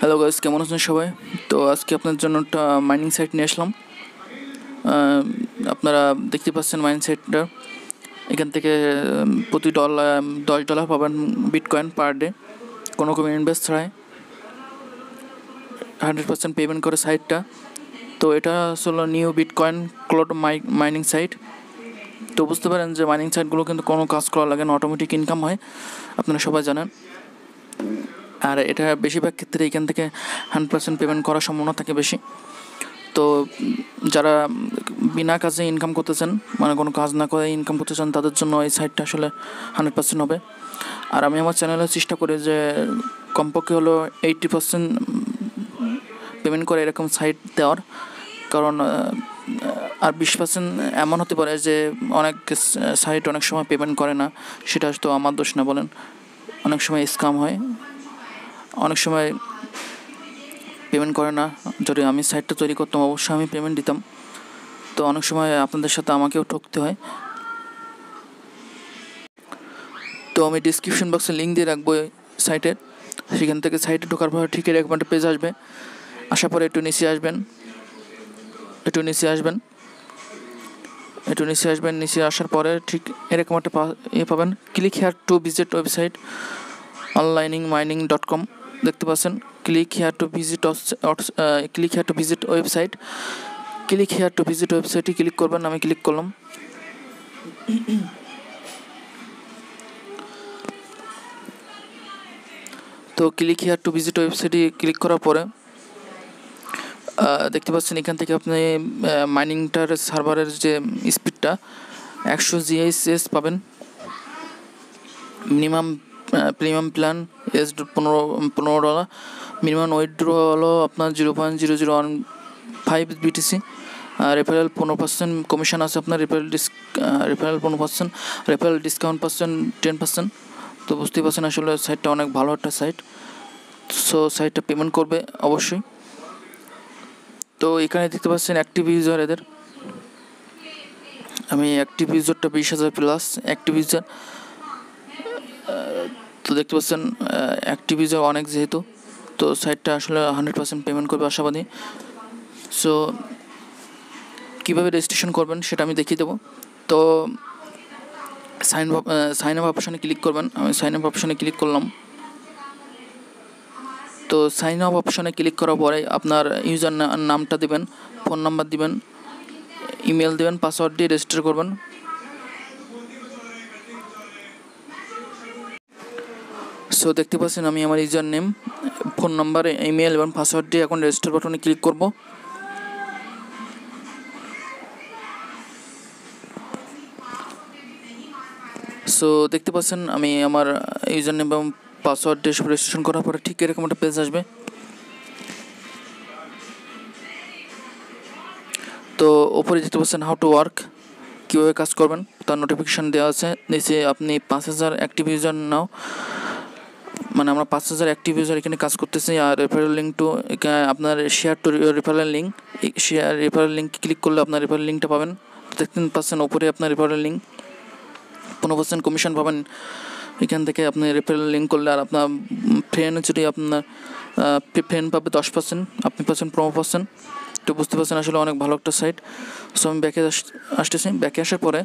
hello guys কেমন আছেন সবাই তো আজকে আপনার জন্য একটা মাইনিং সাইট নিয়ে আসলাম আপনারা দেখতে পাচ্ছেন মাইনিং সাইটটা এখান থেকে প্রতি ডলার দশ ডলার পাবেন বিটকয়েন পার ডে কোনো কোনো ইনভেস্ট ছাড়াই হান্ড্রেড পার্সেন্ট পেমেন্ট করে সাইটটা তো এটা আসলে new bitcoin cloud my mining site তো বুঝতে পারেন যে মাইনিং সাইটগুলো কিন্তু কোনো কাজ করা লাগে না অটোমেটিক ইনকাম হয় আপনারা সবাই জানেন আর এটা বেশিরভাগ ক্ষেত্রে এখান থেকে হান্ড্রেড পার্সেন্ট পেমেন্ট করার সম্ভাবনা থাকে বেশি তো যারা বিনা কাজে ইনকাম করতে চান মানে কোনো কাজ না করে ইনকাম করতে চান তাদের জন্য এই সাইটটা আসলে হান্ড্রেড পার্সেন্ট হবে আর আমি আমার চ্যানেলে চেষ্টা করি যে কমপক্ষে হলো এইটটি পার্সেন্ট পেমেন্ট করে এরকম সাইট দেওয়ার কারণ আর বিশ পার্সেন্ট এমন হতে পারে যে অনেক সাইট অনেক সময় পেমেন্ট করে না সেটা তো আমার দোষ না বলেন অনেক সময় স্কাম হয় অনেক সময় পেমেন্ট করে না যদি আমি সাইটটা তৈরি করতাম অবশ্যই আমি পেমেন্ট দিতাম তো অনেক সময় আপনাদের সাথে আমাকেও ঠকতে হয় তো আমি ডিসক্রিপশন বক্সে লিঙ্ক দিয়ে রাখবো সাইটের সেখান থেকে সাইটে ঢোকার পর ঠিক এক ঘন্টা পেজ আসবে আসার পরে একটু নিচে আসবেন একটু নিচে আসবেন একটু নিচে আসবেন নিচে আসার পরে ঠিক এরকম একটা ইয়ে পাবেন click here to visit website onlining mining dot com দেখতে পাচ্ছেন click here to visit click here to visit website click here to visit ওয়েবসাইটে ক্লিক করবেন আমি ক্লিক করলাম তো ক্লিক হেয়ার টু ভিজিট ওয়েবসাইটে ক্লিক করার পরে দেখতে পাচ্ছেন এখান থেকে আপনি মাইনিংটার সার্ভারের যে স্পিডটা একশো জিএসএস পাবেন মিনিমাম প্রিমিয়াম প্ল্যান এস পনেরো পনেরো ডলার মিনিমাম উইথড্র হলো আপনার zero point zero zero one five BTC আর রেফারেল পনেরো পার্সেন্ট কমিশন আছে আপনার রেফারেল ডিস রেফারেল পনেরো percent referral discount percent ten percent তো বুঝতেই পারছেন আসলে সাইটটা অনেক ভালো একটা সাইট সো সাইটটা পেমেন্ট করবে অবশ্যই তো এখানে দেখতে পাচ্ছেন অ্যাক্টিভ ইউজার এদের আমি অ্যাক্টিভ ইউজারটা বিশ হাজার প্লাস অ্যাক্টিভ ইউজার তো দেখতে পাচ্ছেন অ্যাক্টিভ ইউজার অনেক যেহেতু তো সাইটটা আসলে হান্ড্রেড পার্সেন্ট পেমেন্ট করবে আশাবাদী সো কীভাবে রেজিস্ট্রেশন করবেন সেটা আমি দেখিয়ে দেবো তো সাইন সাইন আপ অপশানে ক্লিক করবেন আমি সাইন আপ অপশানে ক্লিক করলাম তো সাইন আপ অপশানে ক্লিক করার পরে আপনার ইউজার নামটা দেবেন ফোন নাম্বার দেবেন ইমেল দেবেন পাসওয়ার্ড দিয়ে রেজিস্টার করবেন সো দেখতে পাচ্ছেন আমি আমার user name phone number email এবং পাসওয়ার্ড দিয়ে এখন রেজিস্টার বাটনে ক্লিক করব সো দেখতে পাচ্ছেন আমি আমার ইউজার নেম এবং পাসওয়ার্ড দিয়ে সব রেজিস্ট্রেশন করার পরে ঠিক এরকম একটা পেজ আসবে তো ওপরে দেখতে পাচ্ছেন হাউ টু ওয়ার্ক কীভাবে কাজ করবেন তার নোটিফিকেশান দেওয়া আছে নিচে আপনি পাঁচ হাজার অ্যাক্টিভ ইউজার নাও মানে আমরা পাঁচ হাজার অ্যাক্টিভ ইউজার এখানে কাজ করতেছি আর রেফারেল লিঙ্ক টু আপনার share to referral link share referral link click করলে আপনার রেফারেল লিঙ্কটা পাবেন দেখতেন পাচ্ছেন ওপরে আপনার রেফারেল লিঙ্ক পনেরো পার্সেন্ট কমিশন পাবেন এখান থেকে আপনি রেফারেল লিঙ্ক করলে আর আপনার ফ্রেন্ড যদি আপনার ফ্রেন্ড পাবে দশ পার্সেন্ট আপনি পাচ্ছেন পনেরো পার্সেন্ট তো বুঝতে পারছেন আসলে অনেক ভালো একটা সাইট সো আমি ব্যাকে আসতেছি ব্যাকে আসার পরে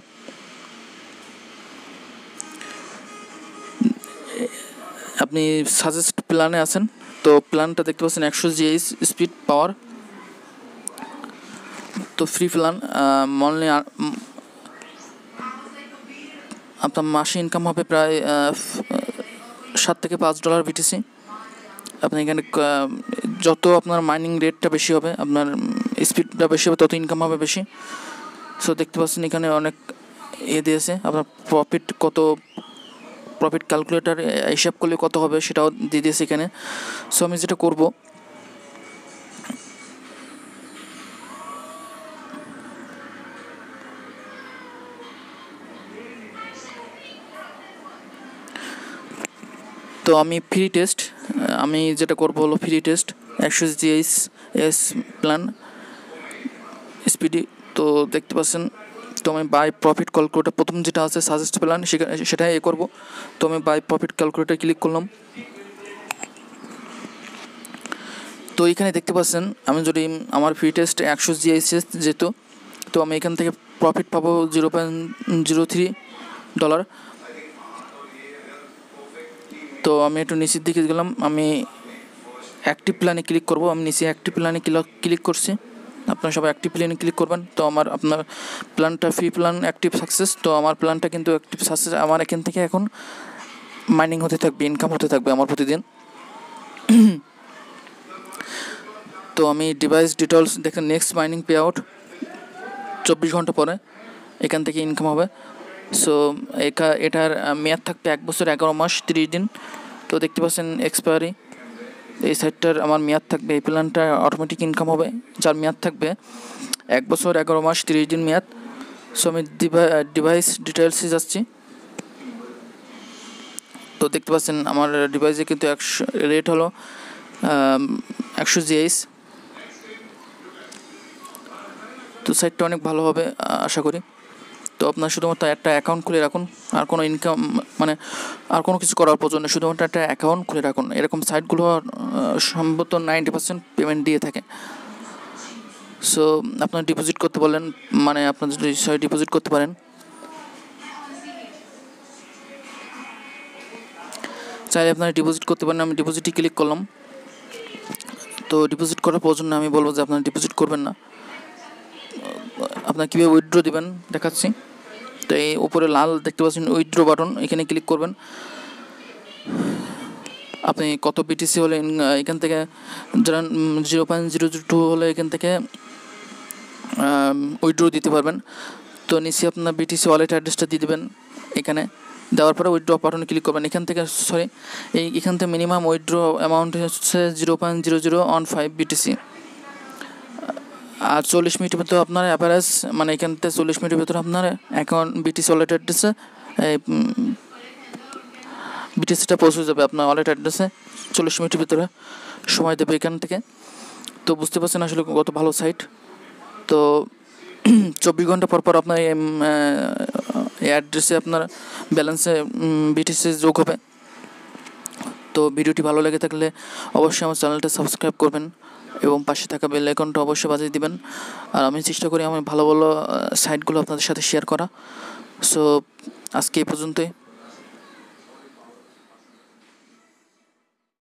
আপনি সাজেস্ট প্ল্যানে আছেন তো প্ল্যানটা দেখতে পাচ্ছেন একশো জিএইচ স্পিড পাওয়ার তো ফ্রি প্ল্যান মনলি আপনার মাসে ইনকাম হবে প্রায় সাত থেকে পাঁচ ডলার বিটিসি আপনি এখানে যত আপনার মাইনিং রেটটা বেশি হবে আপনার স্পিডটা বেশি হবে তত ইনকাম হবে বেশি সো দেখতে পাচ্ছেন এখানে অনেক এ দিয়েছে আপনার প্রফিট কত প্রফিট ক্যালকুলেটার হিসাব করলে কত হবে সেটাও দিয়ে দিয়েছি এখানে সো আমি যেটা করবো তো আমি ফ্রি টেস্ট আমি যেটা করব হলো ফ্রি টেস্ট একশো জিএস এস প্ল্যান স্পিডি তো দেখতে পাচ্ছেন তো আমি বাই প্রফিট ক্যালকুলেটার প্রথম যেটা আছে সাজেস্ট প্ল্যান সেটাই এ করবো তো আমি বাই প্রফিট ক্যালকুলেটার ক্লিক করলাম তো এখানে দেখতে পাচ্ছেন আমি যদি আমার ফি টেস্ট একশো জিআইসিএস যেত তো আমি এখান থেকে প্রফিট পাবো zero point zero three dollar তো আমি একটু নিচের দিকে গেলাম আমি অ্যাক্টিভ প্ল্যানে ক্লিক করব আমি নিচে অ্যাক্টিভ প্ল্যানে ক্লিক করছি আপনারা সবাই অ্যাক্টিভ প্ল্যানে ক্লিক করবেন তো আমার আপনার প্ল্যানটা ফি প্ল্যান অ্যাক্টিভ সাকসেস তো আমার প্ল্যানটা কিন্তু অ্যাক্টিভ সাকসেস আমার এখান থেকে এখন মাইনিং হতে থাকবে ইনকাম হতে থাকবে আমার প্রতিদিন তো আমি ডিভাইস ডিটেলস দেখে নেক্সট মাইনিং পে আউট চব্বিশ ঘন্টা পরে এখান থেকে ইনকাম হবে সো এটার মেয়াদ থাকবে এক বছর এগারো মাস তিরিশ দিন তো দেখতে পাচ্ছেন এক্সপায়ারি এই সাইটটার আমার মেয়াদ থাকবে এই প্ল্যানটা অটোমেটিক ইনকাম হবে যার মেয়াদ থাকবে এক বছর এগারো মাস তিরিশ দিন মেয়াদ সো আমি ডিভাইস ডিটেলসে যাচ্ছি তো দেখতে পাচ্ছেন আমার ডিভাইসে কিন্তু একশো রেট হলো একশো জিএস তো সাইটটা অনেক ভালো হবে আশা করি তো আপনার শুধুমাত্র একটা অ্যাকাউন্ট খুলে রাখুন আর কোনো ইনকাম মানে আর কোনো কিছু করার প্রয়োজন নেই শুধুমাত্র একটা অ্যাকাউন্ট খুলে রাখুন এরকম সাইটগুলো সম্ভবত নাইনটি পার্সেন্ট পেমেন্ট দিয়ে থাকে সো আপনার ডিপোজিট করতে বলেন মানে আপনার যদি ডিপোজিট করতে পারেন চাইলে আপনারা ডিপোজিট করতে পারেন আমি ডিপোজিটই ক্লিক করলাম তো ডিপোজিট করার প্রয়োজন না আমি বলবো যে আপনারা ডিপোজিট করবেন না আপনার কীভাবে উইথড্র দেবেন দেখাচ্ছি তো এই উপরে লাল দেখতে পাচ্ছেন উইথড্রো বাটন এখানে ক্লিক করবেন আপনি কত বিটিসি হলে এখান থেকে ধরেন zero point zero zero two হলে এখান থেকে উইথড্রো দিতে পারবেন তো নিশ্চয়ই আপনার বিটিসি ওয়ালেট অ্যাড্রেসটা দিয়ে দেবেন এখানে দেওয়ার পরে উইথড্রো বাটনে ক্লিক করবেন এখান থেকে সরি এই এখান থেকে মিনিমাম উইথড্রো অ্যামাউন্ট হচ্ছে zero point zero zero one five BTC আর চল্লিশ মিনিটের ভিতরে আপনার অ্যাভারেজ মানে এখান থেকে চল্লিশ মিনিটের ভিতরে আপনার এখন বিটিসি ওয়ালেট অ্যাড্রেসে বিটিসিটা পৌঁছে যাবে আপনার ওয়ালেট অ্যাড্রেসে চল্লিশ মিনিটের ভিতরে সময় দেবে এখান থেকে তো বুঝতে পারছেন আসলে কত ভালো সাইট তো চব্বিশ ঘন্টা পর পর আপনার এই অ্যাড্রেসে আপনার ব্যালেন্সে বিটিসি যোগ হবে তো ভিডিওটি ভালো লেগে থাকলে অবশ্যই আমার চ্যানেলটা সাবস্ক্রাইব করবেন এবং পাশে থাকা বেল আইকনটা অবশ্যই বাজিয়ে দিবেন আর আমি চেষ্টা করি আমার ভালো ভালো সাইটগুলো আপনাদের সাথে শেয়ার করা সো আজকে এই পর্যন্তই